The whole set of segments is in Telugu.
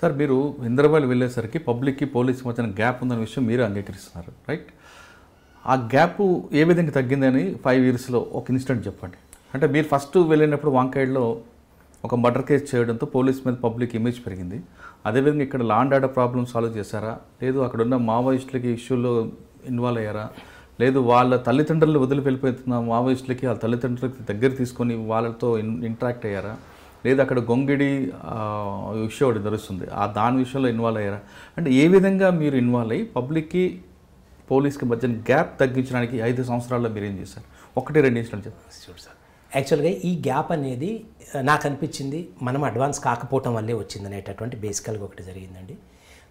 సార్ మీరు ఇంద్రబాల్ వెళ్ళేసరికి పబ్లిక్కి పోలీస్కి మధ్యన గ్యాప్ ఉందనే విషయం మీరు అంగీకరిస్తున్నారు రైట్ ఆ గ్యాప్ ఏ విధంగా తగ్గిందని ఫైవ్ ఇయర్స్లో ఒక ఇన్సిడెంట్ చెప్పండి అంటే మీరు ఫస్ట్ వెళ్ళినప్పుడు వాంకాయలో ఒక మర్డర్ కేసు చేయడంతో పోలీస్ మీద పబ్లిక్ ఇమేజ్ పెరిగింది అదేవిధంగా ఇక్కడ లాండ్ ఆర్డర్ ప్రాబ్లమ్ సాల్వ్ చేశారా లేదు అక్కడ ఉన్న మావోయిస్టులకి ఇష్యూలో ఇన్వాల్వ్ అయ్యారా లేదు వాళ్ళ తల్లిదండ్రులు వదిలి వెళ్ళిపోతున్న మావోయిస్టులకి వాళ్ళ తల్లిదండ్రులకి దగ్గర తీసుకొని వాళ్ళతో ఇంటరాక్ట్ అయ్యారా లేదా అక్కడ గొంగిడి విషయం ఒకటి తెలుస్తుంది ఆ దాని విషయంలో ఇన్వాల్వ్ అయ్యారా అంటే ఏ విధంగా మీరు ఇన్వాల్వ్ అయ్యి పబ్లిక్కి పోలీస్కి మధ్య గ్యాప్ తగ్గించడానికి ఐదు సంవత్సరాల్లో మీరు ఏం చేశారు ఒకటి రెండు ఇన్సిడెంట్ చూడు సార్ యాక్చువల్గా ఈ గ్యాప్ అనేది నాకు అనిపించింది మనం అడ్వాన్స్ కాకపోవటం వల్లే వచ్చింది అనేటటువంటి బేసికల్గా ఒకటి జరిగిందండి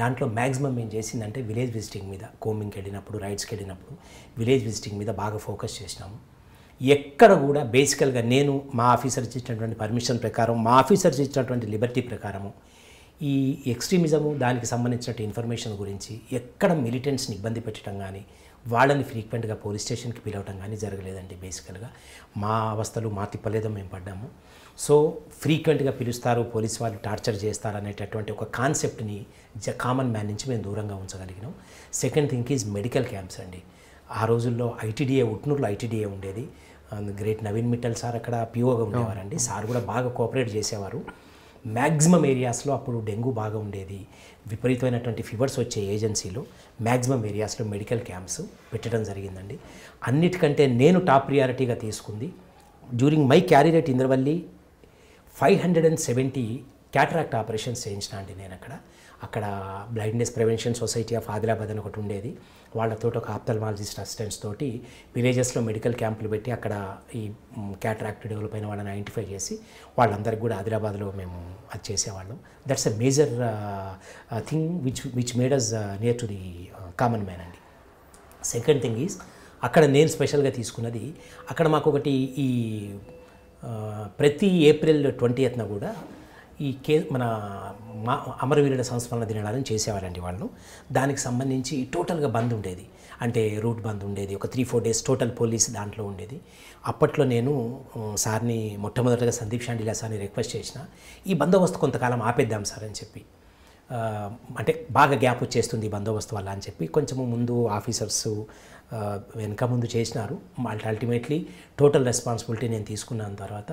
దాంట్లో మ్యాక్సిమం ఏం చేసిందంటే విలేజ్ విజిటింగ్ మీద కోమింగ్కి వెళ్ళినప్పుడు రైడ్స్కి వెళ్ళినప్పుడు విలేజ్ విజిటింగ్ మీద బాగా ఫోకస్ చేసినాము ఎక్కడ కూడా బేసికల్గా నేను మా ఆఫీసర్స్ ఇచ్చినటువంటి పర్మిషన్ ప్రకారం మా ఆఫీసర్స్ ఇచ్చినటువంటి లిబర్టీ ప్రకారము ఈ ఎక్స్ట్రీమిజము దానికి సంబంధించినటువంటి ఇన్ఫర్మేషన్ గురించి ఎక్కడ మిలిటెంట్స్ని ఇబ్బంది పెట్టడం కానీ వాళ్ళని ఫ్రీక్వెంట్గా పోలీస్ స్టేషన్కి పిలవడం కానీ జరగలేదండి బేసికల్గా మా అవస్థలు మా తిప్పలేదో మేము పడ్డాము సో ఫ్రీక్వెంట్గా పిలుస్తారు పోలీస్ వాళ్ళు టార్చర్ చేస్తారు అనేటటువంటి ఒక కాన్సెప్ట్ని జ కామన్ మ్యాన్ నుంచి మేము దూరంగా ఉంచగలిగినాం second thing is medical camps అండి ఆ రోజుల్లో ఐటీడీఏ ఉట్నూరులో ఐటీడీఏ ఉండేది గ్రేట్ నవీన్ మిట్టల్ సార్ అక్కడ పిఓగా ఉండేవారండి సార్ కూడా బాగా కోఆపరేట్ చేసేవారు మ్యాక్సిమం ఏరియాస్లో అప్పుడు డెంగ్యూ బాగా ఉండేది విపరీతమైనటువంటి ఫీవర్స్ వచ్చే ఏజెన్సీలో మ్యాక్సిమం ఏరియాస్లో మెడికల్ క్యాంప్స్ పెట్టడం జరిగిందండి అన్నిటికంటే నేను టాప్ ప్రియారిటీగా తీసుకుంది డ్యూరింగ్ మై క్యారీరేట్ Indravelli five hundred and seventy cataract operations చేయించిన అండి నేను అక్కడ అక్కడ blindness prevention society of Adilabad అని ఒకటి ఉండేది వాళ్ళతో ఒక ఆప్థల్మాలజిస్ట్ అసిస్టెంట్స్ తోటి విలేజెస్లో మెడికల్ క్యాంపులు పెట్టి అక్కడ ఈ క్యాటరాక్ట్ డెవలప్ అయిన వాళ్ళని ఐడెంటిఫై చేసి వాళ్ళందరికీ కూడా ఆదిలాబాద్లో మేము అది చేసేవాళ్ళం that's a major thing which which made us near to the common man అండి సెకండ్ థింగ్ ఈజ్ అక్కడ నేను స్పెషల్గా తీసుకున్నది అక్కడ మాకు ఒకటి ఈ ప్రతి ఏప్రిల్ ట్వంటీయత్న కూడా ఈ కే మన మా అమరవీరుల సంస్మరణ దినాలని చేసేవారండి వాళ్ళు దానికి సంబంధించి టోటల్గా బంద్ ఉండేది అంటే రూట్ బంద్ ఉండేది ఒక three four days total police దాంట్లో ఉండేది అప్పట్లో నేను సార్ని మొట్టమొదటిగా సందీప్ షాండిలా సార్ని రిక్వెస్ట్ చేసిన ఈ బందోబస్తు కొంతకాలం ఆపేద్దాం సార్ అని చెప్పి అంటే బాగా గ్యాప్ వచ్చేస్తుంది బందోబస్తు వల్ల అని చెప్పి కొంచెము ముందు ఆఫీసర్స్ వెనక ముందు చేసినారు అల్టిమేట్లీ టోటల్ రెస్పాన్సిబిలిటీ నేను తీసుకున్నాను తర్వాత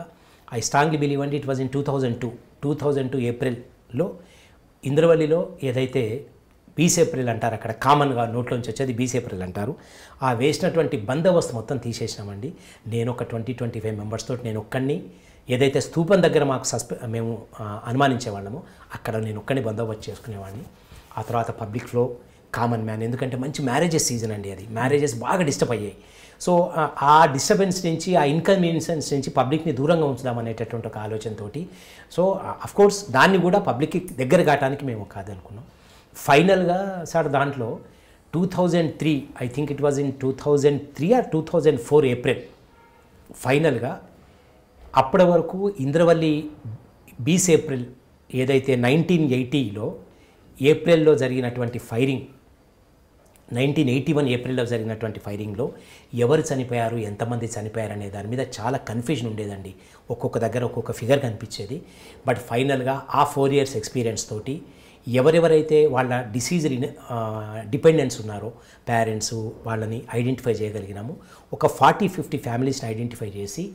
I strongly believe and it was in two thousand two two thousand two ఏప్రిల్లో ఇంద్రవల్లిలో ఏదైతే బీస్ ఏప్రిల్ అంటారు అక్కడ కామన్గా నోట్లోంచి వచ్చేది బీస్ ఏప్రిల్ అంటారు ఆ వేసినటువంటి బందోబస్తు మొత్తం తీసేసినామండి నేను ఒక ట్వంటీ ట్వంటీ ఫైవ్ మెంబర్స్ తోటి నేను ఒక్కడిని ఏదైతే స్థూపం దగ్గర మాకు సస్పె మేము అనుమానించేవాళ్ళము అక్కడ నేను ఒక్కడిని బందోబస్తు చేసుకునేవాడిని ఆ తర్వాత పబ్లిక్లో కామన్ మ్యాన్ ఎందుకంటే మంచి మ్యారేజెస్ సీజన్ అండి అది మ్యారేజెస్ బాగా డిస్టర్బ్ అయ్యాయి సో ఆ డిస్టర్బెన్స్ నుంచి ఆ ఇన్కన్వీనియన్స్ నుంచి పబ్లిక్ని దూరంగా ఉంచుదాం అనేటటువంటి ఒక ఆలోచనతో సో కోర్స్ దాన్ని కూడా పబ్లిక్కి దగ్గర కావడానికి మేము కాదు అనుకున్నాం ఫైనల్గా సార్ దాంట్లో two thousand three I think it was in two thousand three or two thousand four April ఫైనల్గా అప్పటి వరకు ఇంద్రవల్లి బీస్ ఏప్రిల్ ఏదైతే నైన్టీన్ ఎయిటీలో ఏప్రిల్లో జరిగినటువంటి ఫైరింగ్ నైన్టీన్ ఎయిటీ వన్ ఏప్రిల్లో జరిగినటువంటి ఫైరింగ్లో ఎవరు చనిపోయారు ఎంతమంది చనిపోయారు అనే దాని మీద చాలా కన్ఫ్యూజన్ ఉండేదండి ఒక్కొక్క దగ్గర ఒక్కొక్క ఫిగర్ కనిపించేది బట్ ఫైనల్గా ఆ ఫోర్ ఇయర్స్ ఎక్స్పీరియన్స్ తోటి ఎవరెవరైతే వాళ్ళ డిసీజ్ డిపెండెన్స్ ఉన్నారో పేరెంట్స్ వాళ్ళని ఐడెంటిఫై చేయగలిగినాము ఒక ఫార్టీ ఫిఫ్టీ ఫ్యామిలీస్ని ఐడెంటిఫై చేసి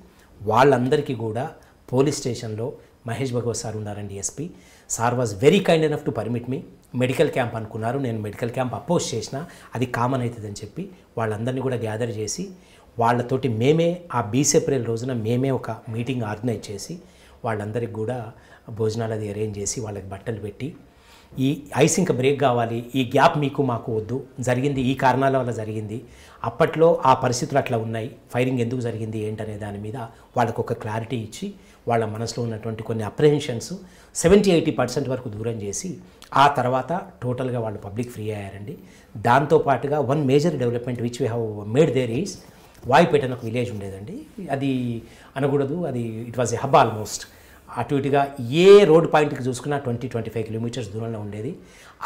వాళ్ళందరికీ కూడా పోలీస్ స్టేషన్లో మహేష్ భగవత్ సార్ ఉన్నారండి SP sir was very kind enough to permit me medical camp అనుకున్నారు నేను మెడికల్ క్యాంప్ అపోజ్ చేసిన అది కామన్ అవుతుందని చెప్పి వాళ్ళందరినీ కూడా గ్యాదర్ చేసి వాళ్ళతోటి మేమే ఆ బీస్ ఏప్రిల్ రోజున మేమే ఒక మీటింగ్ ఆర్గనైజ్ చేసి వాళ్ళందరికి కూడా భోజనాలు అది అరేంజ్ చేసి వాళ్ళకి బట్టలు పెట్టి ఈ ఐస్ ఇంకా బ్రేక్ కావాలి ఈ గ్యాప్ మీకు మాకు వద్దు జరిగింది ఈ కారణాల వల్ల జరిగింది అప్పట్లో ఆ పరిస్థితులు అట్లా ఉన్నాయి ఫైరింగ్ ఎందుకు జరిగింది ఏంటనే దాని మీద వాళ్ళకు ఒక క్లారిటీ ఇచ్చి వాళ్ళ మనసులో ఉన్నటువంటి కొన్ని అప్రహెన్షన్స్ సెవెంటీ ఎయిటీ పర్సెంట్ వరకు దూరం చేసి ఆ తర్వాత టోటల్గా వాళ్ళు పబ్లిక్ ఫ్రీ అయ్యారండి దాంతోపాటుగా one major development which we have made there is Vayupeta అని ఒక విలేజ్ ఉండేదండి అది అనకూడదు అది it was a hub almost అటు ఇటుగా ఏ రోడ్ పాయింట్కి చూసుకున్నా ట్వంటీ ట్వంటీ ఫైవ్ కిలోమీటర్స్ దూరంలో ఉండేది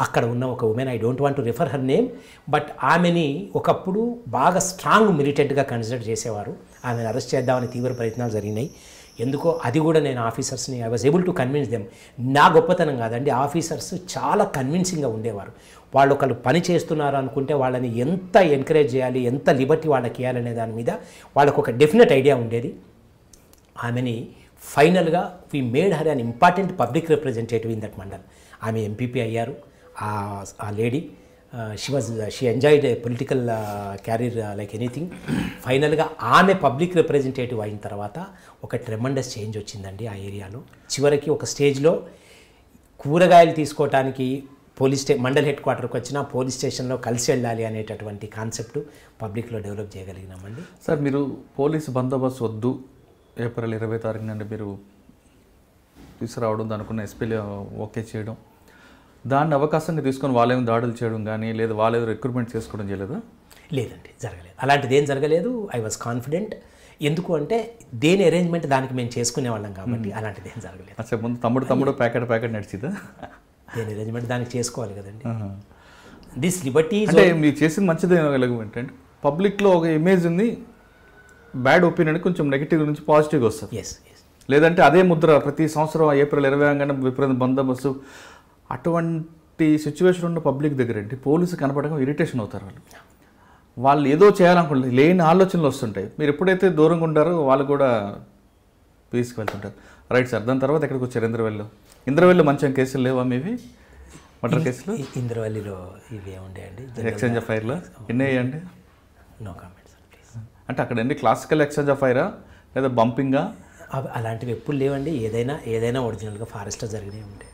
అక్కడ ఉన్న ఒక women I don't want to refer her name but ఆమెని ఒకప్పుడు బాగా స్ట్రాంగ్ మిలిటెంట్గా కన్సిడర్ చేసేవారు ఆమెను అరెస్ట్ చేద్దామని తీవ్ర ప్రయత్నాలు జరిగినాయి ఎందుకో అది కూడా నేను ఆఫీసర్స్ని I was able to convince them నా గొప్పతనం కాదండి ఆఫీసర్స్ చాలా కన్విన్సింగ్గా ఉండేవారు వాళ్ళు ఒకళ్ళు పని చేస్తున్నారు అనుకుంటే వాళ్ళని ఎంత ఎంకరేజ్ చేయాలి ఎంత లిబర్టీ వాళ్ళకి ఇవ్వాలనే దాని మీద వాళ్ళకు ఒక డెఫినెట్ ఐడియా ఉండేది ఆమెని ఫైనల్గా we made her an important public representative in that mandal ఆమె ఎంపీపీ అయ్యారు ఆ lady she was she enjoyed a political career like anything ఫైనల్గా ఆమె పబ్లిక్ రిప్రజెంటేటివ్ అయిన తర్వాత ఒక ట్రెమండస్ చేంజ్ వచ్చిందండి ఆ ఏరియాలో చివరికి ఒక స్టేజ్లో కూరగాయలు తీసుకోవటానికి పోలీస్ స్టే మండల్ హెడ్ క్వార్టర్కి వచ్చిన పోలీస్ స్టేషన్లో కలిసి వెళ్ళాలి అనేటటువంటి కాన్సెప్ట్ పబ్లిక్లో డెవలప్ చేయగలిగినామండి సార్ మీరు పోలీసు బందోబస్తు వద్దు ఏప్రిల్ ఇరవై తారీఖు నుండి మీరు తీసుకురావడం దానికి ఎస్పీలు ఓకే చేయడం దాన్ని అవకాశంగా తీసుకొని వాళ్ళేమి దాడులు చేయడం కానీ లేదా వాళ్ళేదో రిక్రూట్మెంట్ చేసుకోవడం చేయలేదు లేదండి జరగలేదు అలాంటిది ఏం జరగలేదు ఐ వాజ్ కాన్ఫిడెంట్ ఎందుకు అంటే దేని అరేంజ్మెంట్ దానికి మేము చేసుకునే వాళ్ళం కాబట్టి అలాంటిది ఏం జరగలేదు అసలు ముందు తమ్ముడు తమ్ముడు ప్యాకెట్ ప్యాకెట్ నడిచిదా దేని అరేంజ్మెంట్ దానికి చేసుకోవాలి కదండి దిస్ లిబర్టీ అంటే మీరు చేసింది మంచిదేమో ఏంటంటే పబ్లిక్లో ఒక ఇమేజ్ ఉంది బ్యాడ్ ఒపీనియన్ కొంచెం నెగిటివ్ నుంచి పాజిటివ్గా వస్తుంది ఎస్ ఎస్ లేదంటే అదే ముద్ర ప్రతి సంవత్సరం ఏప్రిల్ ఇరవై ఆగానే విపరీత బందోబస్తు అటువంటి సిచ్యువేషన్ ఉన్న పబ్లిక్ దగ్గర ఏంటి పోలీసు కనపడకం ఇరిటేషన్ అవుతారు వాళ్ళు వాళ్ళు ఏదో చేయాలనుకుంటారు లేని ఆలోచనలు వస్తుంటాయి మీరు ఎప్పుడైతే దూరంగా ఉంటారో వాళ్ళు కూడా తీసుకువెళ్తుంటారు రైట్ సార్ దాని తర్వాత ఎక్కడికి వచ్చారు ఇంద్రవెల్లి ఇంద్రవెల్లు మంచిగా కేసులు లేవా మేబీ మటర్ కేసులు ఇంద్రవల్లిలో ఇవి అండి ఎక్స్చేంజ్ ఆఫ్ ఫైర్లో ఎన్ని అయ్యండి నో సార్ ప్లీజ్ అంటే అక్కడ ఎన్ని క్లాసికల్ ఎక్స్చేంజ్ ఆఫ్ ఫైరా లేదా బంపింగా అలాంటివి ఎప్పుడు లేవండి ఏదైనా ఏదైనా ఒరిజినల్గా ఫారెస్ట్లో జరిగినాయి ఉంటాయి